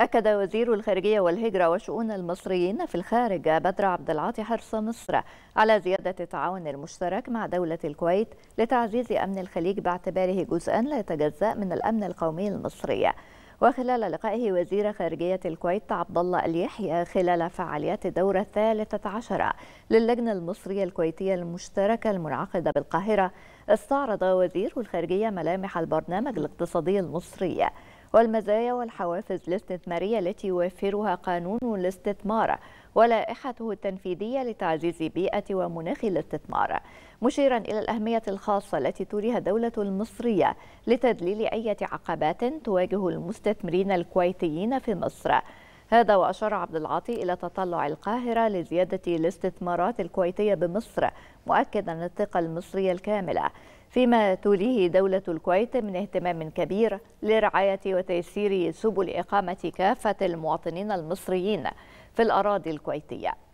أكد وزير الخارجية والهجرة وشؤون المصريين في الخارج بدر عبد العاطي حرص مصر على زيادة التعاون المشترك مع دولة الكويت لتعزيز أمن الخليج باعتباره جزءا لا يتجزأ من الأمن القومي المصري. وخلال لقائه وزير خارجية الكويت عبد الله اليحيى خلال فعاليات الدورة الثالثة عشرة للجنة المصرية الكويتية المشتركة المنعقدة بالقاهرة استعرض وزير الخارجية ملامح البرنامج الاقتصادي المصري والمزايا والحوافز الاستثمارية التي يوفرها قانون الاستثمار ولائحته التنفيذية لتعزيز بيئة ومناخ الاستثمار مشيرا إلى الأهمية الخاصة التي تريها الدولة المصرية لتذليل أي عقبات تواجه المستثمرين الكويتيين في مصر هذا وأشار عبد العاطي إلى تطلع القاهرة لزيادة الاستثمارات الكويتية بمصر مؤكدا الثقة المصرية الكاملة فيما توليه دولة الكويت من اهتمام كبير لرعاية وتيسير سبل إقامة كافة المواطنين المصريين في الأراضي الكويتية